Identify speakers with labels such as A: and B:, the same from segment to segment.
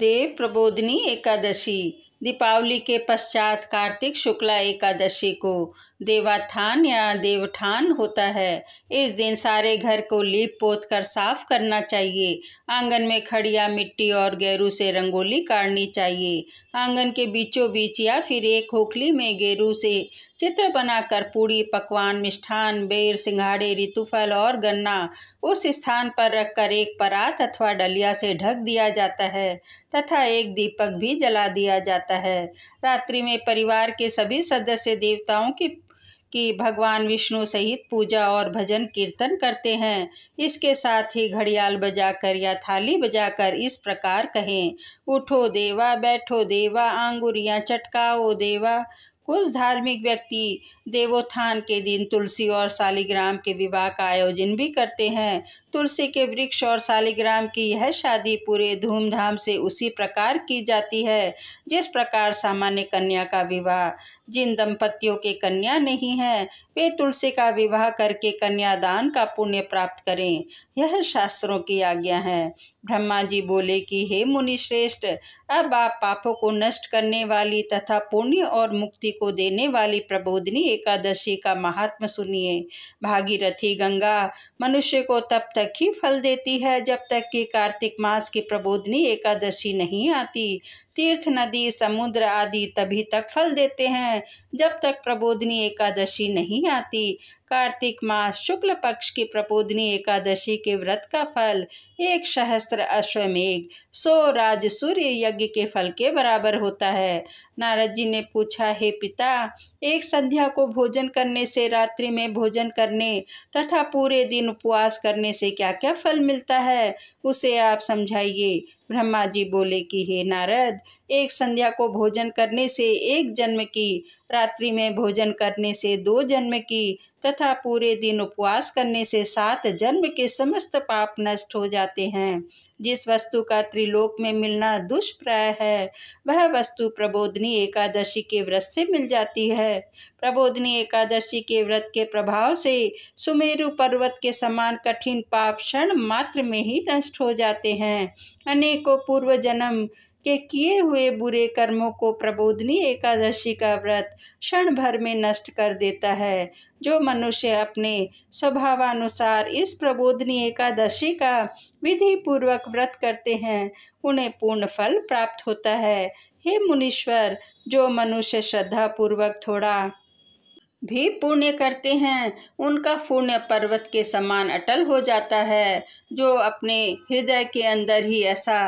A: देव प्रबोधिनी एकादशी दीपावली के पश्चात कार्तिक शुक्ला एकादशी को देवाथान या देवठान होता है इस दिन सारे घर को लीप पोत कर साफ करना चाहिए आंगन में खड़िया मिट्टी और गेरू से रंगोली काटनी चाहिए आंगन के बीचों बीच या फिर एक खोखली में गेरू से चित्र बनाकर पूड़ी पकवान मिष्ठान बेर सिंघाड़े ऋतुफल और गन्ना उस स्थान पर रखकर एक परात अथवा डलिया से ढक दिया जाता है तथा एक दीपक भी जला दिया जाता जाता है रात्रि में परिवार के सभी सदस्य देवताओं की कि भगवान विष्णु सहित पूजा और भजन कीर्तन करते हैं इसके साथ ही घड़ियाल बजाकर या थाली बजाकर इस प्रकार कहें उठो देवा बैठो देवा आंगुरियाँ चटकाओ देवा कुछ धार्मिक व्यक्ति देवोत्थान के दिन तुलसी और शालिग्राम के विवाह का आयोजन भी करते हैं तुलसी के वृक्ष और शालिग्राम की यह शादी पूरे धूमधाम से उसी प्रकार की जाती है जिस प्रकार सामान्य कन्या का विवाह जिन दंपतियों के कन्या नहीं हैं वे तुलसी का विवाह करके कन्यादान का पुण्य प्राप्त करें यह शास्त्रों की आज्ञा है ब्रह्मा जी बोले कि हे मुनिश्रेष्ठ अब आप पापों को नष्ट करने वाली तथा पुण्य और मुक्ति को देने वाली प्रबोधनी एकादशी का महात्म सुनिए भागीरथी गंगा मनुष्य को तब तक ही फल देती है जब तक कि कार्तिक मास की प्रबोधनी एकादशी नहीं आती तीर्थ नदी समुद्र आदि तभी तक फल देते हैं जब तक प्रबोधनी एकादशी नहीं आती कार्तिक मास शुक्ल पक्ष की प्रबोधनी एकादशी के व्रत का फल एक सहस्त्र अश्वमेघ सौ राज सूर्य यज्ञ के फल के बराबर होता है नारद जी ने पूछा हे पिता एक संध्या को भोजन करने से रात्रि में भोजन करने तथा पूरे दिन उपवास करने से क्या क्या फल मिलता है उसे आप समझाइए ब्रह्मा जी बोले कि हे नारद एक संध्या को भोजन करने से एक जन्म की रात्रि में भोजन करने से दो जन्म की तथा पूरे दिन उपवास करने से सात जन्म के समस्त पाप नष्ट हो जाते हैं जिस वस्तु का त्रिलोक में मिलना दुष्प्राय है वह वस्तु प्रबोधनी एकादशी के व्रत से मिल जाती है प्रबोधनी एकादशी के व्रत के प्रभाव से सुमेरु पर्वत के समान कठिन पाप क्षण मात्र में ही नष्ट हो जाते हैं अनेक व्यक्ति को पूर्व जन्म के किए हुए बुरे कर्मों को प्रबोधनी एकादशी का व्रत क्षण भर में नष्ट कर देता है जो मनुष्य अपने स्वभावानुसार इस प्रबोधनी एकादशी का विधि पूर्वक व्रत करते हैं उन्हें पूर्ण फल प्राप्त होता है हे मुनीश्वर जो मनुष्य श्रद्धा पूर्वक थोड़ा भी पुण्य करते हैं उनका पुण्य पर्वत के समान अटल हो जाता है जो अपने हृदय के अंदर ही ऐसा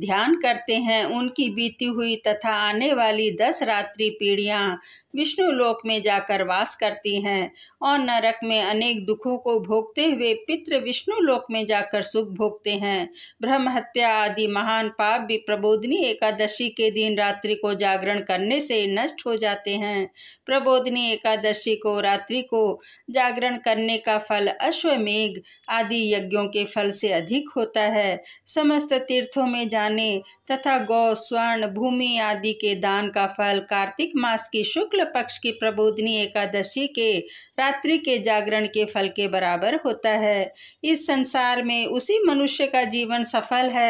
A: ध्यान करते हैं उनकी बीती हुई तथा आने वाली दस रात्रि पीढ़ियाँ विष्णु लोक में जाकर वास करती हैं और नरक में अनेक दुखों को भोगते हुए पितृ विष्णु लोक में जाकर सुख भोगते हैं ब्रह्म हत्या आदि महान पाप भी प्रबोधनी एकादशी के दिन रात्रि को जागरण करने से नष्ट हो जाते हैं प्रबोधनी एकादशी एकादशी को रात्रि को जागरण करने का फल अश्वमेघ आदि यज्ञों के फल से अधिक होता है समस्त तीर्थों में जाने तथा गौ स्वर्ण भूमि आदि के दान का फल कार्तिक मास की शुक्ल पक्ष की प्रबोधनी एकादशी के रात्रि के जागरण के फल के बराबर होता है इस संसार में उसी मनुष्य का जीवन सफल है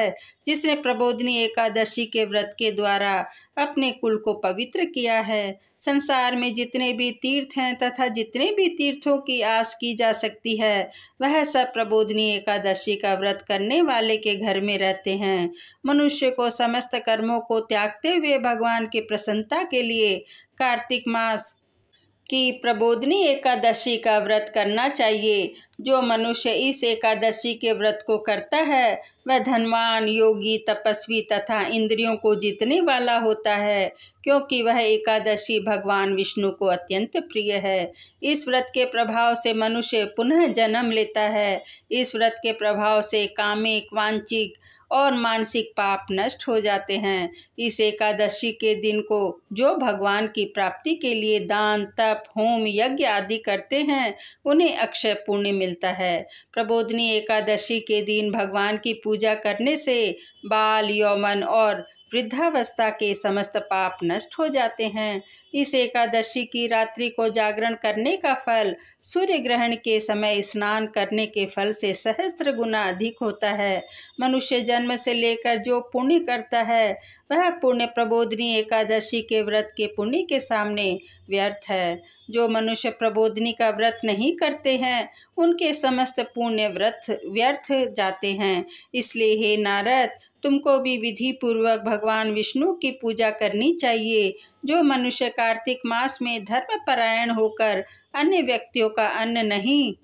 A: जिसने प्रबोधनी एकादशी के व्रत के द्वारा अपने कुल को पवित्र किया है संसार में जितने भी तीर्थ हैं हैं तथा जितने भी तीर्थों की आस की जा सकती है वह सब प्रबोधनी एकादशी का व्रत करने वाले के घर में रहते हैं मनुष्य को समस्त कर्मों को त्यागते हुए भगवान की प्रसन्नता के लिए कार्तिक मास कि प्रबोधनी एकादशी का व्रत करना चाहिए जो मनुष्य इस एकादशी के व्रत को करता है वह धनवान योगी तपस्वी तथा इंद्रियों को जीतने वाला होता है क्योंकि वह एकादशी भगवान विष्णु को अत्यंत प्रिय है इस व्रत के प्रभाव से मनुष्य पुनः जन्म लेता है इस व्रत के प्रभाव से कामिक वांछिक और मानसिक पाप नष्ट हो जाते हैं इस एकादशी के दिन को जो भगवान की प्राप्ति के लिए दान तप तप होम यज्ञ आदि करते हैं उन्हें अक्षय पुण्य मिलता है प्रबोधनी एकादशी के दिन भगवान की पूजा करने से बाल यौमन और वृद्धावस्था के समस्त पाप नष्ट हो जाते हैं इस एकादशी की रात्रि को जागरण करने का फल सूर्य ग्रहण के समय स्नान करने के फल से सहस्त्र गुना अधिक होता है मनुष्य जन्म से लेकर जो पुण्य करता है वह पुण्य प्रबोधनी एकादशी के व्रत के पुण्य के सामने व्यर्थ है जो मनुष्य प्रबोधनी का व्रत नहीं करते हैं उनके समस्त पुण्य व्रत व्यर्थ जाते हैं इसलिए हे नारद तुमको भी विधि पूर्वक भगवान विष्णु की पूजा करनी चाहिए जो मनुष्य कार्तिक मास में धर्मपरायण होकर अन्य व्यक्तियों का अन्न नहीं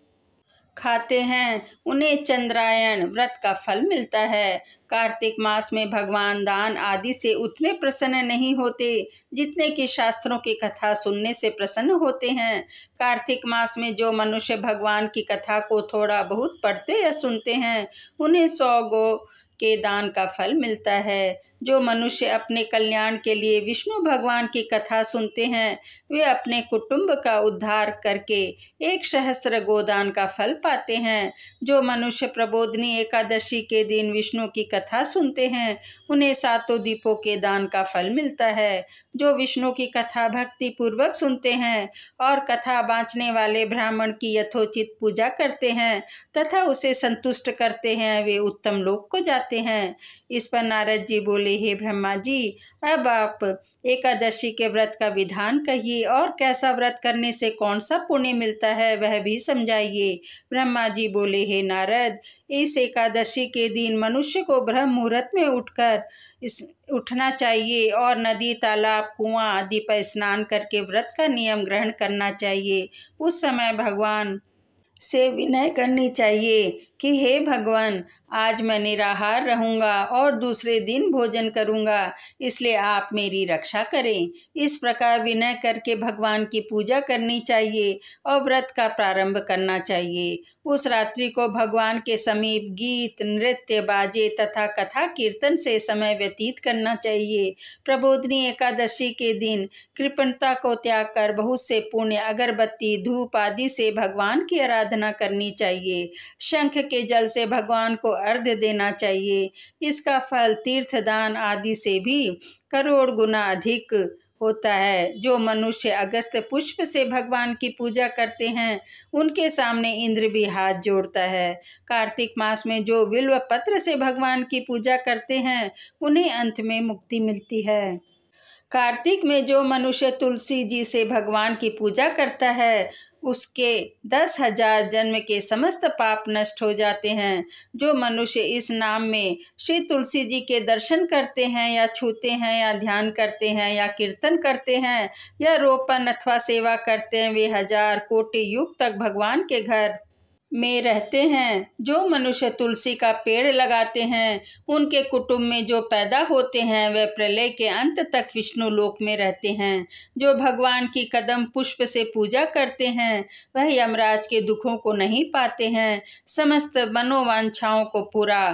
A: खाते हैं उन्हें चंद्रायण व्रत का फल मिलता है कार्तिक मास में भगवान दान आदि से उतने प्रसन्न नहीं होते जितने कि शास्त्रों की कथा सुनने से प्रसन्न होते हैं कार्तिक मास में जो मनुष्य भगवान की कथा को थोड़ा बहुत पढ़ते या सुनते हैं उन्हें सौ गो के दान का फल मिलता है जो मनुष्य अपने कल्याण के लिए विष्णु भगवान की कथा सुनते हैं वे अपने कुटुंब का उद्धार करके एक सहस्र गोदान का फल पाते हैं जो मनुष्य प्रबोधनी एकादशी के दिन विष्णु की कथा सुनते हैं उन्हें सातों दीपों के दान का फल मिलता है जो विष्णु की कथा भक्ति पूर्वक सुनते हैं और कथा बाँचने वाले ब्राह्मण की यथोचित पूजा करते हैं तथा उसे संतुष्ट करते हैं वे उत्तम लोक को जाते चाहते हैं इस पर नारद जी बोले हे ब्रह्मा जी अब आप एकादशी के व्रत का विधान कहिए और कैसा व्रत करने से कौन सा पुण्य मिलता है वह भी समझाइए ब्रह्मा जी बोले हे नारद इस एकादशी के दिन मनुष्य को ब्रह्म मुहूर्त में उठकर इस उठना चाहिए और नदी तालाब कुआं आदि पर स्नान करके व्रत का नियम ग्रहण करना चाहिए उस समय भगवान से विनय करनी चाहिए कि हे भगवान आज मैं निराहार रहूँगा और दूसरे दिन भोजन करूँगा इसलिए आप मेरी रक्षा करें इस प्रकार विनय करके भगवान की पूजा करनी चाहिए और व्रत का प्रारंभ करना चाहिए उस रात्रि को भगवान के समीप गीत नृत्य बाजे तथा कथा कीर्तन से समय व्यतीत करना चाहिए प्रबोधनी एकादशी के दिन कृपणता को त्याग कर बहुत से पुण्य अगरबत्ती धूप आदि से भगवान की आराधना आराधना करनी चाहिए शंख के जल से भगवान को अर्घ देना चाहिए इसका फल तीर्थ दान आदि से भी करोड़ गुना अधिक होता है जो मनुष्य अगस्त पुष्प से भगवान की पूजा करते हैं उनके सामने इंद्र भी हाथ जोड़ता है कार्तिक मास में जो बिल्व पत्र से भगवान की पूजा करते हैं उन्हें अंत में मुक्ति मिलती है कार्तिक में जो मनुष्य तुलसी जी से भगवान की पूजा करता है उसके दस हजार जन्म के समस्त पाप नष्ट हो जाते हैं जो मनुष्य इस नाम में श्री तुलसी जी के दर्शन करते हैं या छूते हैं या ध्यान करते हैं या कीर्तन करते हैं या रोपण अथवा सेवा करते हैं वे हजार कोटि युग तक भगवान के घर में रहते हैं जो मनुष्य तुलसी का पेड़ लगाते हैं उनके कुटुंब में जो पैदा होते हैं वे प्रलय के अंत तक विष्णु लोक में रहते हैं जो भगवान की कदम पुष्प से पूजा करते हैं वह यमराज के दुखों को नहीं पाते हैं समस्त मनोवांछाओं को पूरा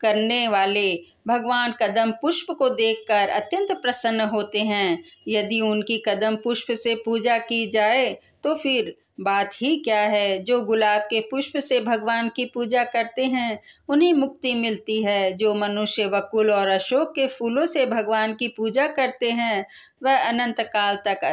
A: करने वाले भगवान कदम पुष्प को देखकर अत्यंत प्रसन्न होते हैं यदि उनकी कदम पुष्प से पूजा की जाए तो फिर बात ही क्या है जो गुलाब के पुष्प से भगवान की पूजा करते हैं उन्हें मुक्ति मिलती है जो मनुष्य वकुल और अशोक के फूलों से भगवान की पूजा करते हैं वह अनंत काल तक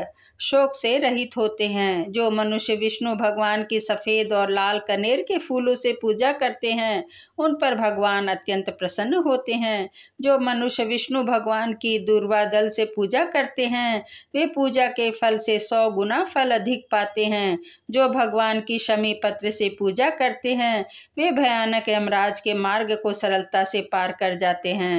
A: शोक से रहित होते हैं जो मनुष्य विष्णु भगवान की सफ़ेद और लाल कनेर के फूलों से पूजा करते हैं उन पर भगवान अत्यंत प्रसन्न होते हैं हैं जो मनुष्य विष्णु भगवान की दुर्वा दल से पूजा करते हैं वे पूजा के फल से सौ गुना फल अधिक पाते हैं जो भगवान की शमी पत्र से पूजा करते हैं वे भयानक यमराज के मार्ग को सरलता से पार कर जाते हैं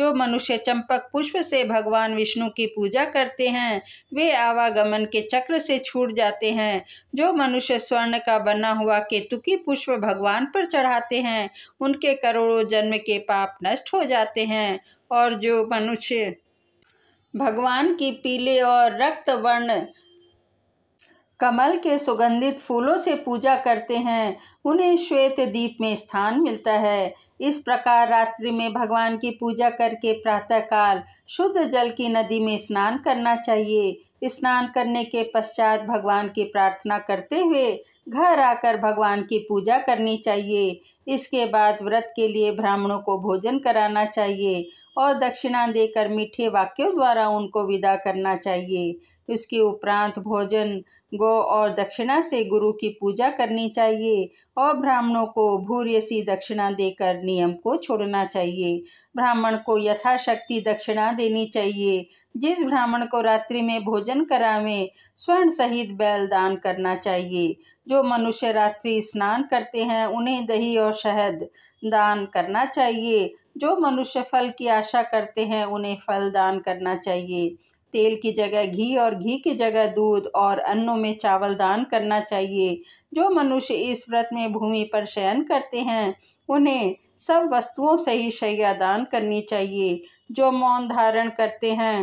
A: जो मनुष्य चंपक पुष्प से भगवान विष्णु की पूजा करते हैं वे आवागमन के चक्र से छूट जाते हैं जो मनुष्य स्वर्ण का बना हुआ केतुकी पुष्प भगवान पर चढ़ाते हैं उनके करोड़ों जन्म के पाप नष्ट हो जाते जाते हैं और जो मनुष्य भगवान की पीले और रक्त वर्ण कमल के सुगंधित फूलों से पूजा करते हैं उन्हें श्वेत दीप में स्थान मिलता है इस प्रकार रात्रि में भगवान की पूजा करके प्रातःकाल शुद्ध जल की नदी में स्नान करना चाहिए स्नान करने के पश्चात भगवान की प्रार्थना करते हुए घर आकर भगवान की पूजा करनी चाहिए इसके बाद व्रत के लिए ब्राह्मणों को भोजन कराना चाहिए और दक्षिणा देकर मीठे वाक्यों द्वारा उनको विदा करना चाहिए इसके उपरांत भोजन गौ और दक्षिणा से गुरु की पूजा करनी चाहिए और ब्राह्मणों को भूर्यसी दक्षिणा देकर नियम को छोड़ना चाहिए ब्राह्मण को यथाशक्ति दक्षिणा देनी चाहिए जिस ब्राह्मण को रात्रि में भोजन करावे स्वर्ण सहित बैल दान करना चाहिए जो मनुष्य रात्रि स्नान करते हैं उन्हें दही और शहद दान करना चाहिए जो मनुष्य फल की आशा करते हैं उन्हें फल दान करना चाहिए तेल की जगह घी और घी की जगह दूध और अन्नों में चावल दान करना चाहिए जो मनुष्य इस व्रत में भूमि पर शयन करते हैं उन्हें सब वस्तुओं से ही शैया दान करनी चाहिए जो मौन धारण करते हैं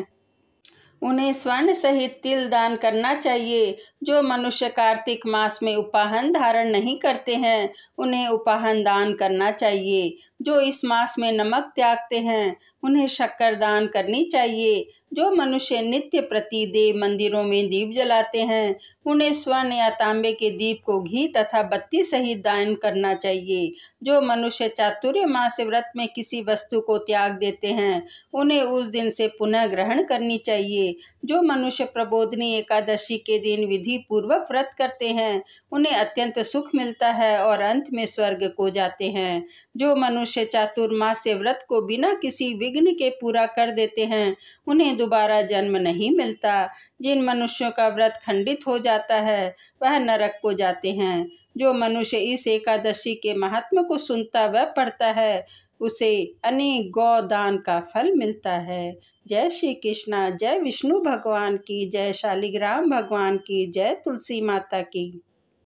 A: उन्हें स्वर्ण सहित तिल दान करना चाहिए जो मनुष्य कार्तिक मास में उपाहन धारण नहीं करते हैं उन्हें उपाहन दान करना चाहिए जो इस मास में नमक त्यागते हैं उन्हें शक्कर दान करनी चाहिए जो मनुष्य नित्य प्रति देव मंदिरों में दीप जलाते हैं उन्हें स्वर्ण या तांबे के दीप को घी तथा बत्ती सहित दान करना चाहिए जो मनुष्य चातुर्य मास व्रत में किसी वस्तु को त्याग देते हैं उन्हें उस दिन से पुनः ग्रहण करनी चाहिए जो मनुष्य प्रबोधनी एकादशी के दिन विधि पूर्वक व्रत करते हैं उन्हें अत्यंत सुख मिलता है और अंत में स्वर्ग को जाते हैं जो मनुष्य चातुर्मास व्रत को बिना किसी विघ्न के पूरा कर देते हैं उन्हें दोबारा जन्म नहीं मिलता जिन मनुष्यों का व्रत खंडित हो जाता है वह नरक को जाते हैं जो मनुष्य इस एकादशी के महात्म को सुनता व पढ़ता है उसे अनेक गौदान का फल मिलता है जय श्री कृष्णा जय विष्णु भगवान की जय शालिग्राम भगवान की जय तुलसी माता की